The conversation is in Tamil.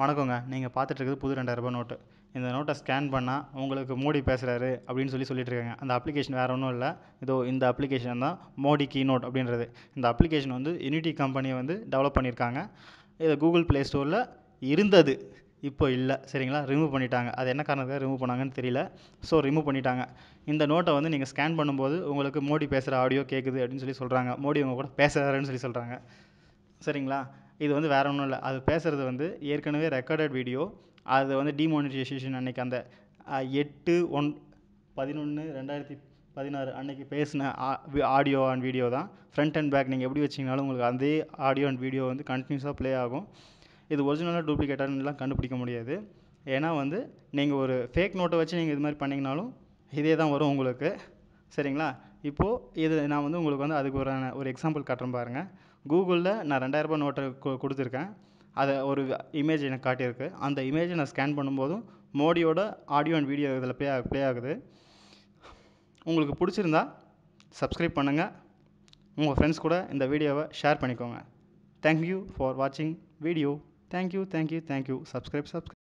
வணக்கங்க நீங்கள் பார்த்துட்ருக்குறது புது ரெண்டாயிரரூபா நோட்டு இந்த நோட்டை ஸ்கேன் பண்ணால் உங்களுக்கு மோடி பேசுகிறாரு அப்படின்னு சொல்லி இருக்காங்க அந்த அப்ளிகேஷன் வேறு ஒன்றும் இல்லை இதோ இந்த அப்ளிகேஷன் தான் மோடி கீ நோட் அப்படின்றது இந்த அப்ளிகேஷன் வந்து யூனிட்டி கம்பெனியை வந்து டெவலப் பண்ணியிருக்காங்க இதை கூகுள் ப்ளே ஸ்டோரில் இருந்தது இப்போ இல்லை சரிங்களா ரிமூவ் பண்ணிட்டாங்க அது என்ன காரணத்துக்காக ரிமூவ் பண்ணாங்கன்னு தெரியல ஸோ ரிமூவ் பண்ணிட்டாங்க இந்த நோட்டை வந்து நீங்கள் ஸ்கேன் பண்ணும்போது உங்களுக்கு மோடி பேசுகிற ஆடியோ கேட்குது அப்படின்னு சொல்லி சொல்கிறாங்க மோடி உங்கள் கூட பேசுகிறாருன்னு சொல்லி சொல்கிறாங்க சரிங்களா இது வந்து வேறு ஒன்றும் இல்லை அது பேசுகிறது வந்து ஏற்கனவே ரெக்கார்டட் வீடியோ அது வந்து டிமானிட்டைசேஷன் அன்றைக்கி அந்த எட்டு ஒன் பதினொன்று ரெண்டாயிரத்தி பதினாறு அன்றைக்கி பேசின ஆடியோ அண்ட் வீடியோ தான் ஃப்ரண்ட் அண்ட் பேக் நீங்கள் எப்படி வச்சிங்கனாலும் உங்களுக்கு அதே ஆடியோ அண்ட் வீடியோ வந்து கண்டினியூஸாக ப்ளே ஆகும் இது ஒரிஜினலாக டூப்ளிகேட்டான்லாம் கண்டுபிடிக்க முடியாது ஏன்னா வந்து நீங்கள் ஒரு ஃபேக் நோட்டை வச்சு நீங்கள் இது மாதிரி பண்ணிங்கனாலும் இதே தான் வரும் உங்களுக்கு சரிங்களா இப்போது இது நான் வந்து உங்களுக்கு வந்து அதுக்கு உரான ஒரு எக்ஸாம்பிள் காட்டுறேன் பாருங்கள் கூகுளில் நான் ரெண்டாயிரரூபா நோட்டை கொ கொடுத்துருக்கேன் அதை ஒரு இமேஜ் எனக்கு காட்டியிருக்கு அந்த இமேஜை நான் ஸ்கேன் பண்ணும்போதும் மோடியோட ஆடியோ அண்ட் வீடியோ இதில் ப்ளே ப்ளே ஆகுது உங்களுக்கு பிடிச்சிருந்தா சப்ஸ்கிரைப் பண்ணுங்கள் உங்கள் ஃப்ரெண்ட்ஸ் கூட இந்த வீடியோவை ஷேர் பண்ணிக்கோங்க தேங்க்யூ ஃபார் வாட்சிங் video thank you thank you thank you subscribe subscribe